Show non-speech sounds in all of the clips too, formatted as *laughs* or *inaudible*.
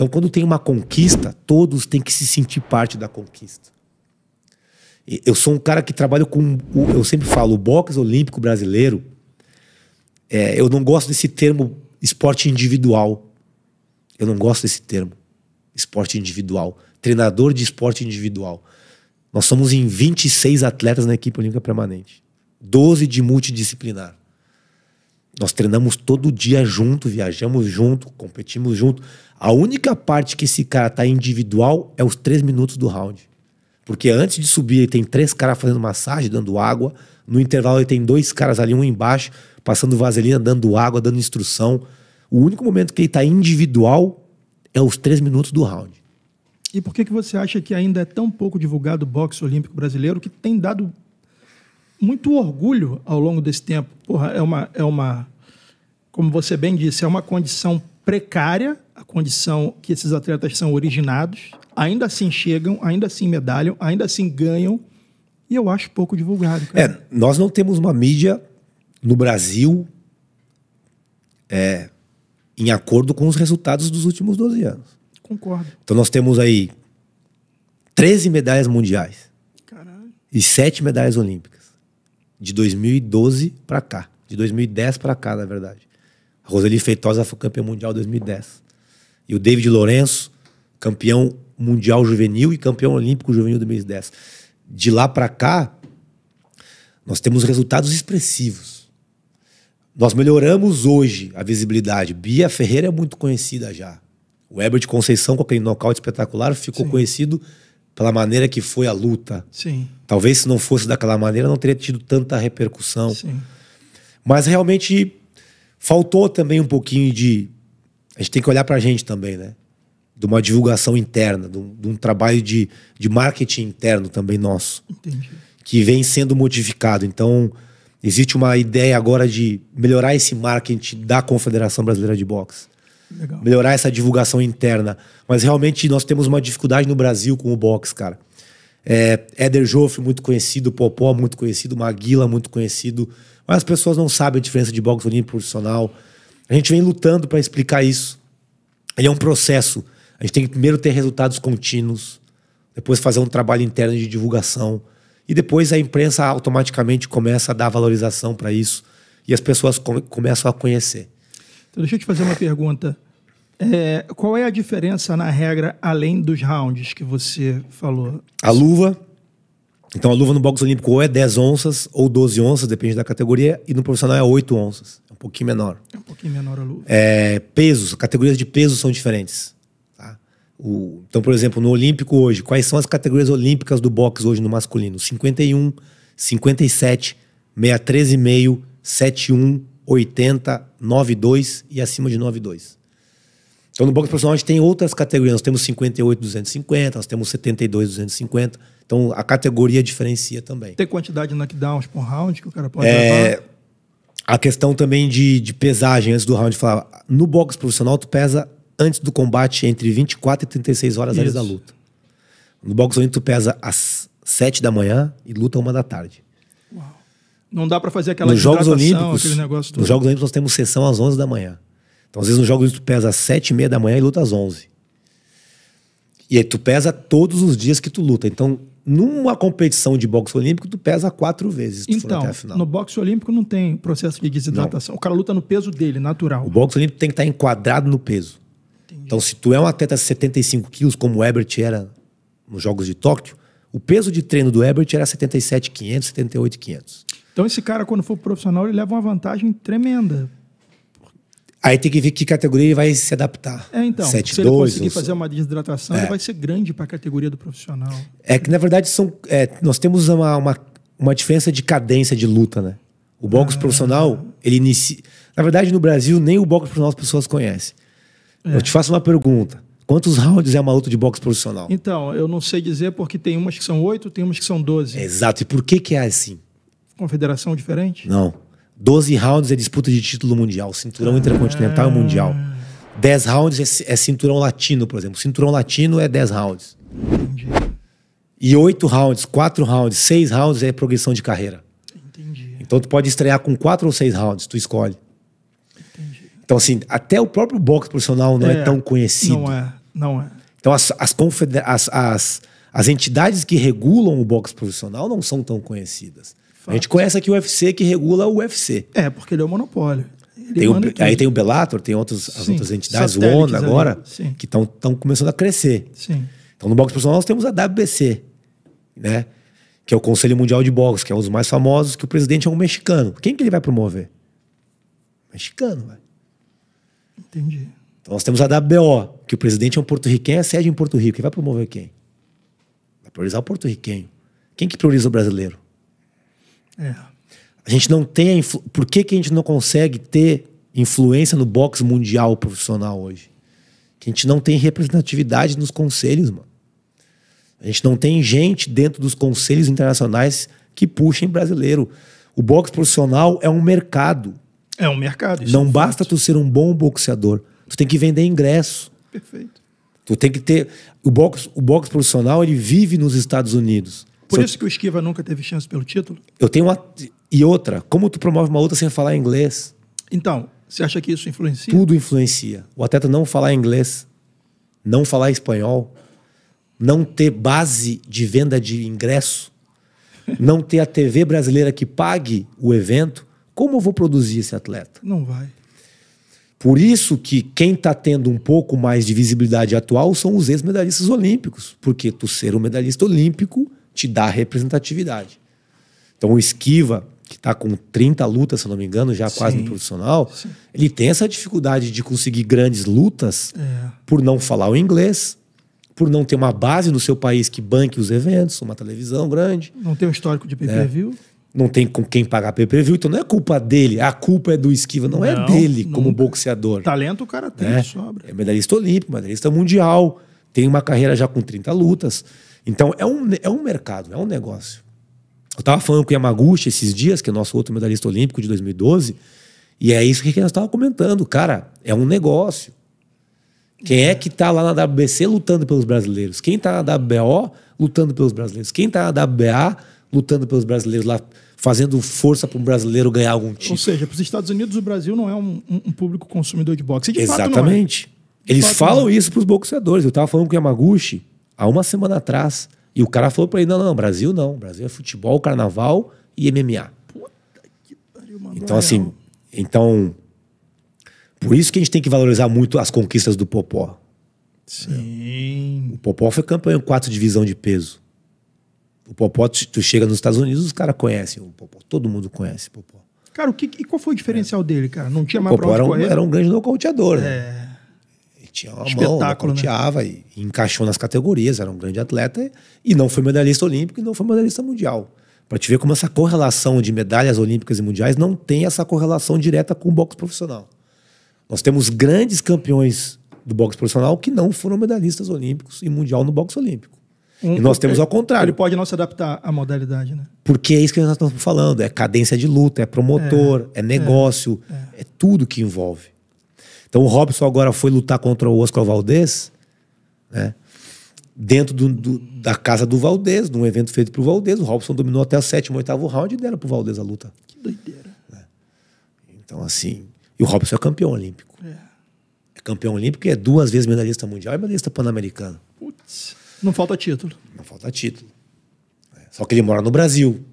Então, quando tem uma conquista, todos têm que se sentir parte da conquista. Eu sou um cara que trabalho com. Eu sempre falo, o boxe olímpico brasileiro. É, eu não gosto desse termo esporte individual. Eu não gosto desse termo. Esporte individual. Treinador de esporte individual. Nós somos em 26 atletas na equipe olímpica permanente. 12 de multidisciplinar. Nós treinamos todo dia junto, viajamos junto, competimos junto. A única parte que esse cara tá individual é os três minutos do round. Porque antes de subir, ele tem três caras fazendo massagem, dando água. No intervalo, ele tem dois caras ali, um embaixo, passando vaselina, dando água, dando instrução. O único momento que ele tá individual é os três minutos do round. E por que, que você acha que ainda é tão pouco divulgado o boxe olímpico brasileiro, que tem dado muito orgulho ao longo desse tempo. Porra, é uma, é uma, como você bem disse, é uma condição precária, a condição que esses atletas são originados. Ainda assim chegam, ainda assim medalham, ainda assim ganham. E eu acho pouco divulgado. Cara. É, nós não temos uma mídia no Brasil é, em acordo com os resultados dos últimos 12 anos. Concordo. Então nós temos aí 13 medalhas mundiais Caralho. e 7 medalhas olímpicas de 2012 para cá. De 2010 para cá, na verdade. A Roseli Feitosa foi campeã mundial em 2010. E o David Lourenço, campeão mundial juvenil e campeão olímpico juvenil de 2010. De lá para cá, nós temos resultados expressivos. Nós melhoramos hoje a visibilidade. Bia Ferreira é muito conhecida já. O de Conceição, com aquele nocaute espetacular, ficou Sim. conhecido pela maneira que foi a luta. Sim. Talvez se não fosse daquela maneira, não teria tido tanta repercussão. Sim. Mas realmente faltou também um pouquinho de. A gente tem que olhar para a gente também, né? De uma divulgação interna, de um, de um trabalho de, de marketing interno também nosso. Entendi. Que vem sendo modificado. Então, existe uma ideia agora de melhorar esse marketing da Confederação Brasileira de Boxe. Legal. Melhorar essa divulgação interna mas realmente nós temos uma dificuldade no Brasil com o boxe, cara. É, Éder Joffre, muito conhecido, Popó, muito conhecido, Maguila, muito conhecido. Mas as pessoas não sabem a diferença de boxe olímpico profissional. A gente vem lutando para explicar isso. Ele é um processo. A gente tem que primeiro ter resultados contínuos, depois fazer um trabalho interno de divulgação. E depois a imprensa automaticamente começa a dar valorização para isso e as pessoas come começam a conhecer. Então, deixa eu te fazer uma pergunta. É, qual é a diferença na regra além dos rounds que você falou? A luva. Então a luva no boxe olímpico ou é 10 onças ou 12 onças, depende da categoria, e no profissional é 8 onças. É um pouquinho menor. É um pouquinho menor a luva. É, pesos, categorias de peso são diferentes. Tá? O, então, por exemplo, no olímpico hoje, quais são as categorias olímpicas do boxe hoje no masculino? 51, 57, 63,5, 71, 80, 92 e acima de 92. Então, no banco de profissional, a gente tem outras categorias. Nós temos 58, 250, nós temos 72, 250. Então, a categoria diferencia também. Tem quantidade de knockdowns por tipo round que o cara pode é... Levar? A questão também de, de pesagem antes do round. Falar, no boxe profissional, tu pesa antes do combate entre 24 e 36 horas Isso. antes da luta. No boxe olímpico, tu pesa às 7 da manhã e luta uma da tarde. Uau. Não dá para fazer aquela nos Jogos Olímpicos, Nos Jogos Olímpicos nós temos sessão às 11 da manhã. Então, às vezes, nos jogos tu pesa às sete e meia da manhã e luta às onze. E aí tu pesa é todos os dias que tu luta. Então, numa competição de boxe olímpico, tu pesa quatro vezes. Então, no boxe olímpico não tem processo de desidratação. Não. O cara luta no peso dele, natural. O boxe olímpico tem que estar enquadrado no peso. Entendi. Então, se tu é um atleta de 75 quilos, como o Ebert era nos Jogos de Tóquio, o peso de treino do Ebert era 77,500, 78,500. Então, esse cara, quando for profissional, ele leva uma vantagem tremenda. Aí tem que ver que categoria ele vai se adaptar. É, então, 7, se ele 2, conseguir fazer uma desidratação, é. ele vai ser grande para a categoria do profissional. É que, na verdade, são, é, nós temos uma, uma, uma, diferença de cadência de luta, né? O boxe ah. profissional, ele inicia... Na verdade, no Brasil, nem o boxe profissional as pessoas conhecem. É. Eu te faço uma pergunta. Quantos rounds é uma luta de boxe profissional? Então, eu não sei dizer porque tem umas que são oito, tem umas que são doze. Exato. E por que que é assim? Confederação diferente? Não. 12 rounds é disputa de título mundial, cinturão ah. intercontinental mundial. 10 rounds é, é, cinturão latino, por exemplo. Cinturão latino é 10 rounds. Entendi. E 8 rounds, 4 rounds, 6 rounds é progressão de carreira. Entendi. Então tu pode estrear com 4 ou 6 rounds, tu escolhe. Entendi. Então assim, até o próprio boxe profissional não é, é tão conhecido. Não é, não é. Então as, as, as, as, as entidades que regulam o boxe profissional não são tão conhecidas. Fato. A gente conhece aqui o UFC que regula o UFC. É, porque ele é o monopólio. Tem o, aí tem o Bellator, tem outros, as outras entidades, o ONU agora, que estão começando a crescer. Sim. Então, no boxe profissional, nós temos a WBC, né? que é o Conselho Mundial de Boxe, que é um dos mais famosos, que o presidente é um mexicano. Quem que ele vai promover? Mexicano, velho. Entendi. Então, nós temos a WBO, que o presidente é um porto-riquenho, a sede é em Porto Rico. Quem vai promover quem? Vai priorizar o porto-riquenho. Quem que prioriza o brasileiro? É. A gente não tem. Influ... Por que, que a gente não consegue ter influência no boxe mundial profissional hoje? Que a gente não tem representatividade nos conselhos, mano. A gente não tem gente dentro dos conselhos internacionais que puxem brasileiro. O boxe profissional é um mercado. É um mercado. Isso não é basta fato. tu ser um bom boxeador. Tu tem que vender ingresso. Perfeito. Tu tem que ter. O boxe, o boxe profissional ele vive nos Estados Unidos. Por isso que o Esquiva nunca teve chance pelo título? Eu tenho uma. E outra, como tu promove uma outra sem falar inglês? Então, você acha que isso influencia? Tudo influencia. O atleta não falar inglês, não falar espanhol, não ter base de venda de ingresso, *laughs* não ter a TV brasileira que pague o evento, como eu vou produzir esse atleta? Não vai. Por isso que quem está tendo um pouco mais de visibilidade atual são os ex-medalhistas olímpicos, porque tu ser um medalhista olímpico te dá representatividade. Então o Esquiva, que está com 30 lutas, se não me engano, já sim, quase no profissional, sim. ele tem essa dificuldade de conseguir grandes lutas é. por não falar o inglês, por não ter uma base no seu país que banque os eventos, uma televisão grande. Não tem um histórico de é. pay-per-view. Né? Não tem com quem pagar pay-per-view, então não é culpa dele, a culpa é do Esquiva, não, é não é dele não, como boxeador. Talento o cara tem, né? sobra. É medalhista olímpico, medalhista mundial, tem uma carreira já com 30 lutas. Então é um, é um mercado, é um negócio. Eu estava falando com o Yamaguchi esses dias, que é nosso outro medalhista olímpico de 2012, e é isso que nós estávamos comentando. Cara, é um negócio. Quem é que está lá na WBC lutando pelos brasileiros? Quem está na WBO lutando pelos brasileiros? Quem está na WBA lutando pelos brasileiros lá, fazendo força para um brasileiro ganhar algum título? Ou seja, para os Estados Unidos, o Brasil não é um, um público consumidor de boxe. De é. Exatamente. Fato, é. de Eles fato, é. falam isso para os boxeadores. Eu estava falando com o Yamaguchi há uma semana atrás. E o cara falou para ele: não, não, Brasil não. Brasil é futebol, carnaval e MMA. Puta que pariu, mano. Então, assim, então. Por isso que a gente tem que valorizar muito as conquistas do Popó. Sim. O Popó foi campeão em quatro divisão de peso. O Popó, tu chega nos Estados Unidos, os caras conhecem o Popó. Todo mundo conhece o Popó. Cara, o que, e qual foi o diferencial é. dele, cara? Não tinha mais o Popó era um, era um grande nocauteador, né? É tinha uma Espetáculo, mão, né? e, encaixou nas categorias, era um grande atleta e não foi medalhista olímpico e não foi medalhista mundial. Para te ver como essa correlação de medalhas olímpicas e mundiais não tem essa correlação direta com o boxe profissional. Nós temos grandes campeões do boxe profissional que não foram medalhistas olímpicos e mundial no boxe olímpico. Um, e nós temos é, ao contrário. Ele pode não se adaptar à modalidade, né? Porque é isso que nós estamos falando: é cadência de luta, é promotor, é, é negócio, é. é, é tudo que envolve. Então o Robson agora foi lutar contra o Oscar Valdez, né? Dentro do, do, da casa do Valdez, num evento feito pro Valdez, o Robson dominou até o sétimo, oitavo round e deram pro Valdez a luta. Que doideira. É. Então, assim. E o Robson é campeão olímpico. É. é campeão olímpico e é duas vezes medalhista mundial e medalhista pan-americano. Putz. Não falta título. Não falta título. É. Só que ele mora no Brasil.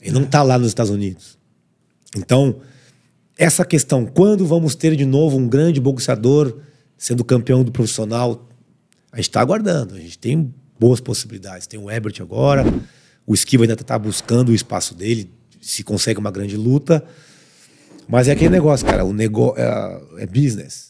Ele não está é. lá nos Estados Unidos. Então, essa questão, quando vamos ter de novo um grande boxeador sendo campeão do profissional, a gente está aguardando. A gente tem boas possibilidades. Tem o Ebert agora, o Esquiva ainda está buscando o espaço dele, se consegue uma grande luta. Mas é aquele negócio, cara, o negócio é, é business.